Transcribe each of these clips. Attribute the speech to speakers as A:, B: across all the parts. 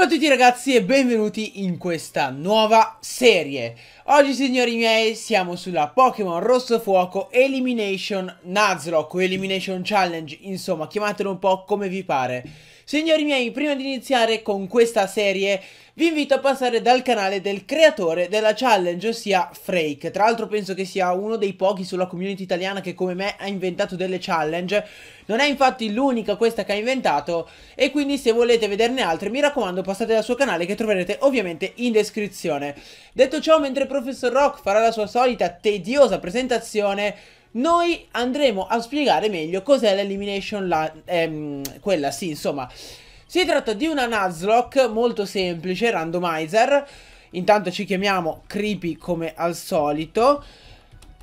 A: Salve a tutti ragazzi e benvenuti in questa nuova serie Oggi signori miei siamo sulla Pokémon Rosso Fuoco Elimination Nuzlocke o Elimination Challenge Insomma chiamatelo un po' come vi pare Signori miei prima di iniziare con questa serie vi invito a passare dal canale del creatore della challenge, ossia Frake. Tra l'altro penso che sia uno dei pochi sulla community italiana che come me ha inventato delle challenge. Non è infatti l'unica questa che ha inventato e quindi se volete vederne altre mi raccomando passate dal suo canale che troverete ovviamente in descrizione. Detto ciò, mentre Professor Rock farà la sua solita tediosa presentazione, noi andremo a spiegare meglio cos'è l'elimination, ehm, quella sì insomma... Si tratta di una Nuzlocke molto semplice, randomizer. Intanto ci chiamiamo Creepy come al solito.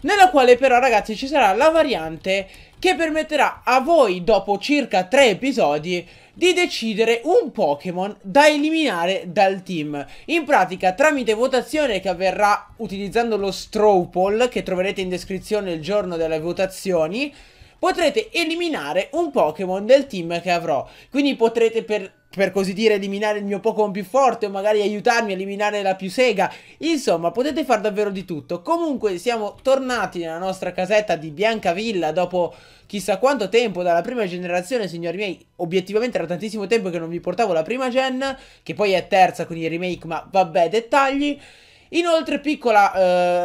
A: Nella quale però ragazzi ci sarà la variante che permetterà a voi dopo circa 3 episodi di decidere un Pokémon da eliminare dal team. In pratica, tramite votazione che avverrà utilizzando lo Strawpoll, che troverete in descrizione il giorno delle votazioni, potrete eliminare un Pokémon del team che avrò. Quindi potrete per per così dire eliminare il mio Pokémon più forte o magari aiutarmi a eliminare la più sega. Insomma, potete fare davvero di tutto. Comunque siamo tornati nella nostra casetta di Biancavilla dopo chissà quanto tempo dalla prima generazione, signori miei. Obiettivamente era tantissimo tempo che non vi portavo la prima gen, che poi è terza con i remake, ma vabbè, dettagli. Inoltre, piccola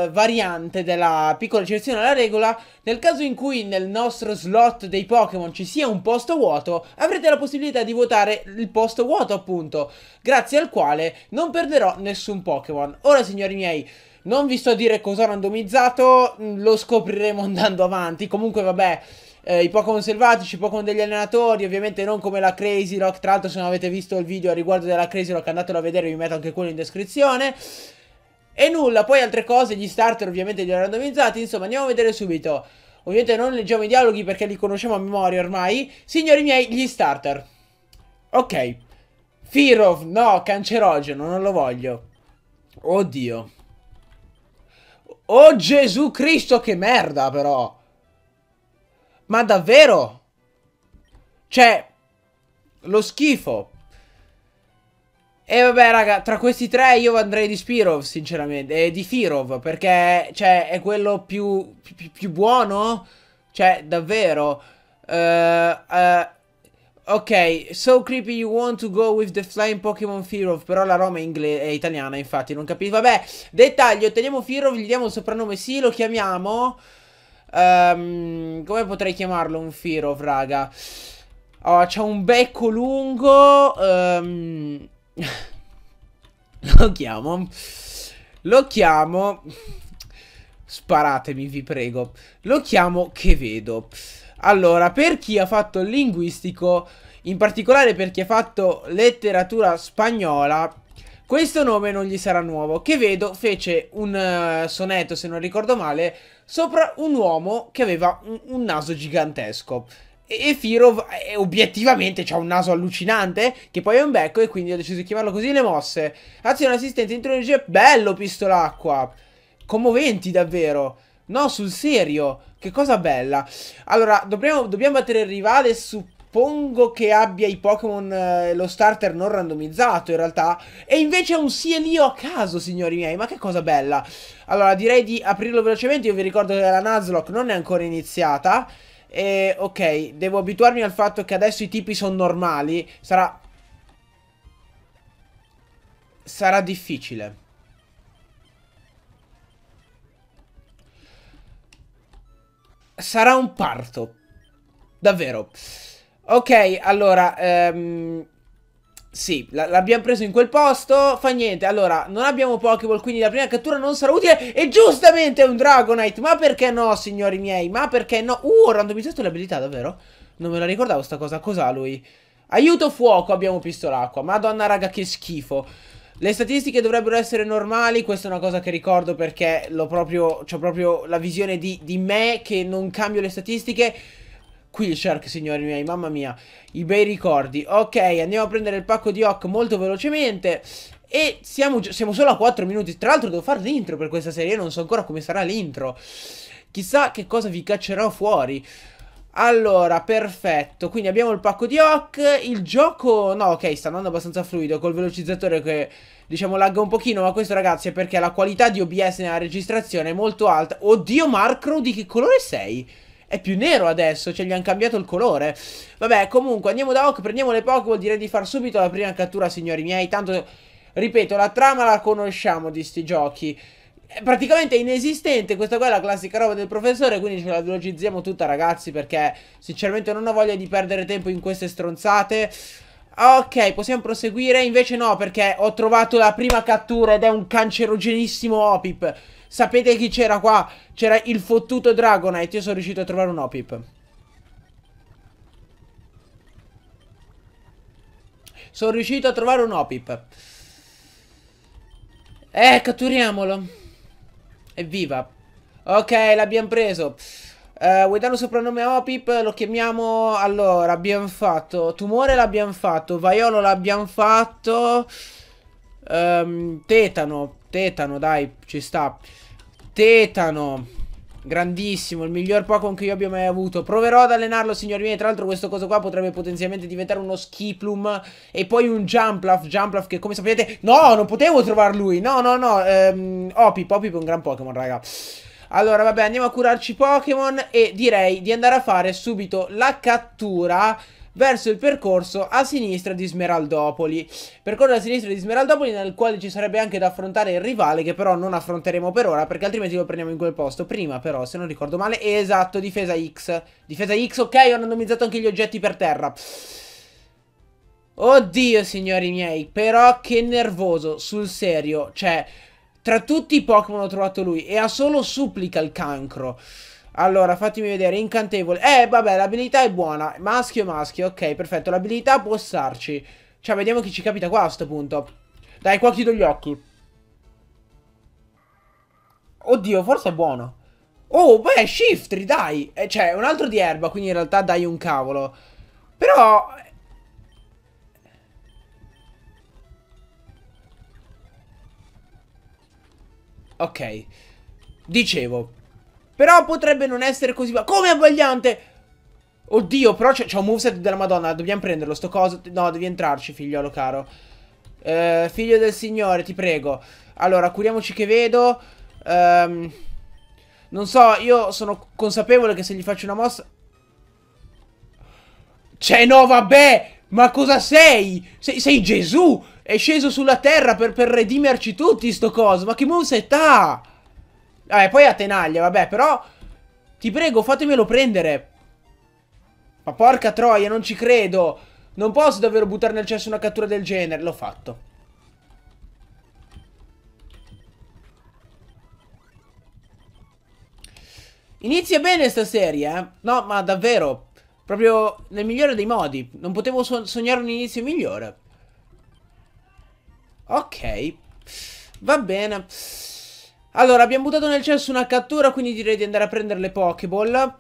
A: eh, variante della piccola eccezione alla regola, nel caso in cui nel nostro slot dei Pokémon ci sia un posto vuoto, avrete la possibilità di votare il posto vuoto, appunto, grazie al quale non perderò nessun Pokémon. Ora, signori miei, non vi sto a dire cosa ho randomizzato, mm, lo scopriremo andando avanti. Comunque, vabbè. Eh, i Pokémon selvatici, i Pokémon degli allenatori, ovviamente non come la Crazy Rock, tra l'altro se non avete visto il video a riguardo della Crazy Rock andatelo a vedere, vi metto anche quello in descrizione. E nulla, poi altre cose, gli starter ovviamente li ho randomizzati, insomma andiamo a vedere subito. Ovviamente non leggiamo i dialoghi perché li conosciamo a memoria ormai. Signori miei, gli starter. Ok. Firov, no, cancerogeno, non lo voglio. Oddio. Oh Gesù Cristo, che merda però. Ma davvero? Cioè, lo schifo. E vabbè, raga, tra questi tre io andrei di Spirov, sinceramente. E di Firov, perché, cioè, è quello più, più, più buono. Cioè, davvero. Uh, uh, ok, so creepy you want to go with the flying Pokémon Firov. Però la Roma è, è italiana, infatti, non capisco. Vabbè, dettaglio, teniamo Firov, gli diamo il soprannome, sì, lo chiamiamo... Um, come potrei chiamarlo un Firov, raga? Oh, c'ha un becco lungo... Um, Lo chiamo. Lo chiamo. Sparatemi, vi prego. Lo chiamo che vedo. Allora, per chi ha fatto il linguistico, in particolare per chi ha fatto letteratura spagnola, questo nome non gli sarà nuovo. Che vedo fece un uh, sonetto, se non ricordo male, sopra un uomo che aveva un, un naso gigantesco. E Firov è, eh, obiettivamente ha un naso allucinante, che poi è un becco, e quindi ho deciso di chiamarlo così le mosse. Azione assistente, introduce, bello pistola acqua. Commoventi davvero. No, sul serio. Che cosa bella. Allora, dobbiamo, dobbiamo battere il rivale, suppongo che abbia i Pokémon, eh, lo starter non randomizzato in realtà. E invece è un Sielio a caso, signori miei, ma che cosa bella. Allora, direi di aprirlo velocemente, io vi ricordo che la Nuzlocke non è ancora iniziata. E ok, devo abituarmi al fatto che adesso i tipi sono normali. Sarà... Sarà difficile. Sarà un parto. Davvero. Ok, allora... Ehm... Sì, l'abbiamo preso in quel posto, fa niente, allora, non abbiamo Pokéball, quindi la prima cattura non sarà utile E giustamente è un Dragonite, ma perché no, signori miei, ma perché no Uh, ho randomizzato le abilità, davvero? Non me la ricordavo sta cosa, cos'ha lui? Aiuto fuoco, abbiamo pistolacqua, madonna raga che schifo le statistiche dovrebbero essere normali, questa è una cosa che ricordo perché ho proprio, ho proprio la visione di, di me che non cambio le statistiche Qui Shark, signori miei, mamma mia, i bei ricordi. Ok, andiamo a prendere il pacco di Hawk molto velocemente. E siamo, siamo solo a 4 minuti. Tra l'altro devo fare l'intro per questa serie, non so ancora come sarà l'intro. Chissà che cosa vi caccerò fuori. Allora, perfetto, quindi abbiamo il pacco di Hawk, il gioco, no ok, sta andando abbastanza fluido col velocizzatore che diciamo lagga un pochino, ma questo ragazzi è perché la qualità di OBS nella registrazione è molto alta. Oddio Marcro, di che colore sei? è più nero adesso, cioè gli hanno cambiato il colore. Vabbè, comunque, andiamo da Hawk, prendiamo le Pokémon, direi di far subito la prima cattura, signori miei, tanto... Ripeto, la trama la conosciamo di sti giochi praticamente è inesistente. Questa qua è la classica roba del professore. Quindi ce la velocizziamo tutta, ragazzi. Perché sinceramente non ho voglia di perdere tempo in queste stronzate. Ok, possiamo proseguire. Invece no, perché ho trovato la prima cattura ed è un cancerogenissimo Opip. Sapete chi c'era qua? C'era il fottuto Dragonite. Io sono riuscito a trovare un Opip. Sono riuscito a trovare un Opip. Eh, catturiamolo. Evviva. Ok, l'abbiamo preso. Uh, vuoi dare un soprannome a oh, Opip? Lo chiamiamo... Allora, abbiamo fatto... Tumore l'abbiamo fatto. Vaiolo l'abbiamo fatto. Um, tetano. Tetano, dai, ci sta. Tetano. Grandissimo, il miglior Pokémon che io abbia mai avuto. Proverò ad allenarlo, signori miei. Tra l'altro questo coso qua potrebbe potenzialmente diventare uno Skiplum e poi un Jumpluff. Jumpluff che come sapete... No, non potevo trovare lui. No, no, no. Ehm, Opip, Opip è un gran Pokémon, raga. Allora, vabbè, andiamo a curarci Pokémon e direi di andare a fare subito la cattura verso il percorso a sinistra di Smeraldopoli. Percorso a sinistra di Smeraldopoli nel quale ci sarebbe anche da affrontare il rivale che però non affronteremo per ora perché altrimenti lo prendiamo in quel posto. Prima però, se non ricordo male, esatto, difesa X. Difesa X, ok, ho randomizzato anche gli oggetti per terra. Oddio, signori miei, però che nervoso, sul serio, cioè... Tra tutti i Pokémon ho trovato lui e ha solo supplica il cancro. Allora, fatemi vedere, incantevole. Eh, vabbè, l'abilità è buona. Maschio, maschio, ok, perfetto. L'abilità può starci. Cioè, vediamo chi ci capita qua a sto punto. Dai, qua chiudo gli occhi. Oddio, forse è buono. Oh, beh, shiftri, dai. Eh, cioè, un altro di erba, quindi in realtà dai un cavolo. Però... Eh, ok. Dicevo, però potrebbe non essere così... Come abbagliante? Oddio, però c'è un moveset della madonna. Dobbiamo prenderlo, sto coso. No, devi entrarci, figliolo caro. Eh, figlio del signore, ti prego. Allora, curiamoci che vedo. Ehm... Non so, io sono consapevole che se gli faccio una mossa... Cioè, no, vabbè! Ma cosa sei? Sei, sei Gesù! È sceso sulla terra per, per redimerci tutti, sto coso! Ma che moveset ha? Vabbè, eh, poi a tenaglia, vabbè, però... Ti prego, fatemelo prendere. Ma porca troia, non ci credo. Non posso davvero buttare nel cesso una cattura del genere. L'ho fatto. Inizia bene sta serie, eh? No, ma davvero. Proprio nel migliore dei modi. Non potevo so sognare un inizio migliore. Ok. Va bene. Allora, abbiamo buttato nel cesso una cattura, quindi direi di andare a prendere le Pokéball.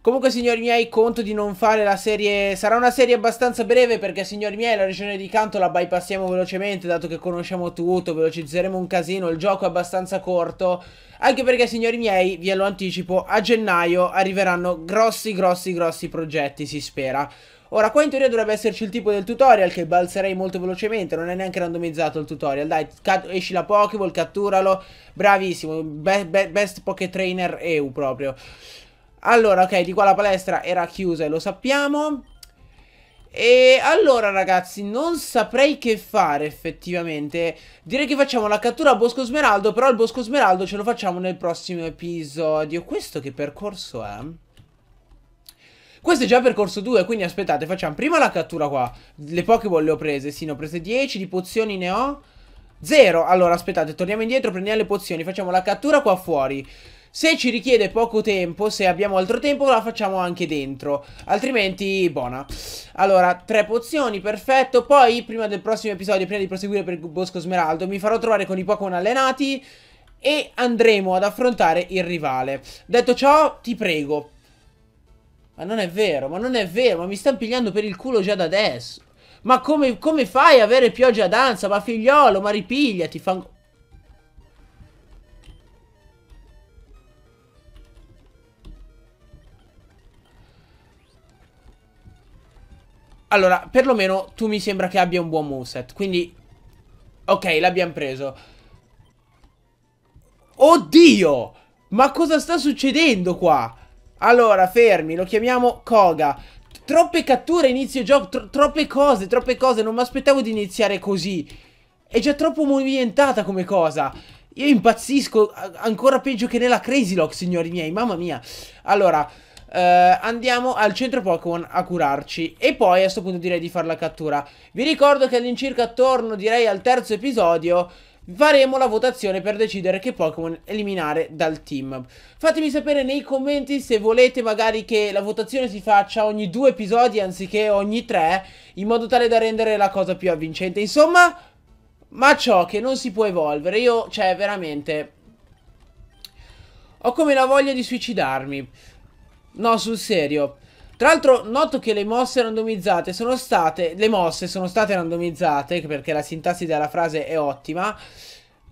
A: Comunque, signori miei, conto di non fare la serie... Sarà una serie abbastanza breve perché, signori miei, la regione di canto la bypassiamo velocemente, dato che conosciamo tutto, velocizzeremo un casino, il gioco è abbastanza corto. Anche perché, signori miei, vi lo anticipo, a gennaio arriveranno grossi, grossi, grossi progetti, si spera. Ora qua in teoria dovrebbe esserci il tipo del tutorial che balzerei molto velocemente, non è neanche randomizzato il tutorial. Dai, esci la Pokéball, catturalo, bravissimo, be be best Poké Trainer EU proprio. Allora, ok, di qua la palestra era chiusa e lo sappiamo. E allora ragazzi non saprei che fare effettivamente Direi che facciamo la cattura a Bosco Smeraldo Però il Bosco Smeraldo ce lo facciamo nel prossimo episodio Questo che percorso è? Questo è già percorso 2, quindi aspettate, facciamo prima la cattura qua. Le Pokéball le ho prese, sì, ne ho prese 10, di pozioni ne ho... 0. Allora, aspettate, torniamo indietro, prendiamo le pozioni, facciamo la cattura qua fuori. Se ci richiede poco tempo, se abbiamo altro tempo, la facciamo anche dentro. Altrimenti, buona. Allora, tre pozioni, perfetto. Poi, prima del prossimo episodio, prima di proseguire per Bosco Smeraldo, mi farò trovare con i Pokémon allenati e andremo ad affrontare il rivale. Detto ciò, ti prego, ma non è vero, ma non è vero, ma mi stanno pigliando per il culo già da adesso. Ma come, come fai a avere pioggia danza? Ma figliolo, ma ripigliati, fango... Allora, perlomeno tu mi sembra che abbia un buon moveset, quindi... Ok, l'abbiamo preso. Oddio! Ma cosa sta succedendo qua? Allora, fermi, lo chiamiamo Koga. Troppe catture, inizio gioco, tro troppe cose, troppe cose. Non mi aspettavo di iniziare così. È già troppo movimentata come cosa. Io impazzisco, ancora peggio che nella Crazy Lock, signori miei, mamma mia. Allora, eh, andiamo al centro Pokémon a curarci e poi a questo punto direi di fare la cattura. Vi ricordo che all'incirca attorno, direi al terzo episodio faremo la votazione per decidere che Pokémon eliminare dal team. Fatemi sapere nei commenti se volete magari che la votazione si faccia ogni due episodi anziché ogni tre, in modo tale da rendere la cosa più avvincente. Insomma, ma ciò che non si può evolvere, io, cioè, veramente... Ho come la voglia di suicidarmi. No, sul serio. Tra l'altro noto che le mosse randomizzate sono state, le mosse sono state randomizzate, perché la sintassi della frase è ottima,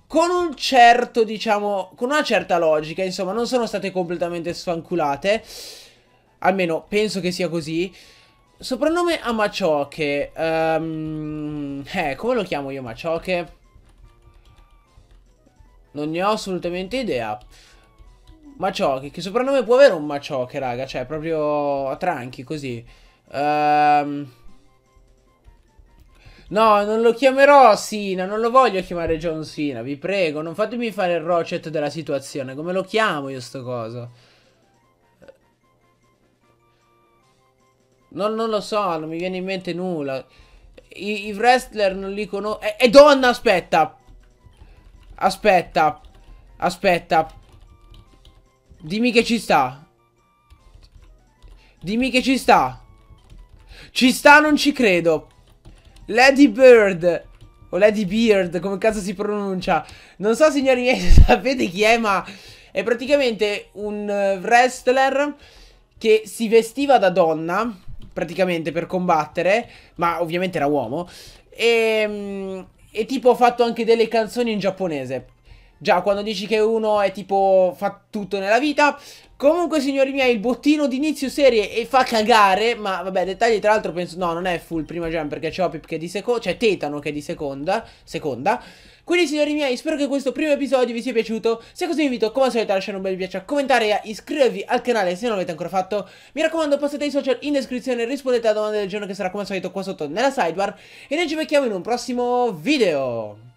A: con un certo, diciamo, con una certa logica, insomma, non sono state completamente sfanculate, almeno penso che sia così. Soprannome a Machoke, um, ehm, eh, come lo chiamo io Machoke? Non ne ho assolutamente idea. Maciochi, che soprannome può avere un Macioche, raga? Cioè, proprio a tranchi, così. Ehm... No, non lo chiamerò Sina, non lo voglio chiamare John Sina, vi prego, non fatemi fare il rocet della situazione, come lo chiamo io sto coso? Non, non lo so, non mi viene in mente nulla. I, i wrestler non li conosco... E, eh, e eh, donna, aspetta! Aspetta! Aspetta! Dimmi che ci sta. Dimmi che ci sta. Ci sta, non ci credo. Lady Bird. O Lady Beard, come cazzo si pronuncia. Non so, signori miei, se sapete chi è, ma è praticamente un eh, wrestler che si vestiva da donna, praticamente per combattere, ma ovviamente era uomo. E, mm, e tipo ha fatto anche delle canzoni in giapponese. Già, quando dici che uno è tipo fa tutto nella vita. Comunque, signori miei, il bottino d'inizio serie e fa cagare. Ma vabbè, dettagli tra l'altro penso. No, non è full prima gem perché c'è Opip che è di seconda. Cioè, Tetano che è di seconda. Seconda. Quindi signori miei spero che questo primo episodio vi sia piaciuto Se così vi invito come al solito a lasciare un bel mi piace A commentare e a iscrivervi al canale se non l'avete ancora fatto Mi raccomando passate ai social in descrizione Rispondete alla domanda del giorno che sarà come al solito qua sotto nella sidebar E noi ci becchiamo in un prossimo video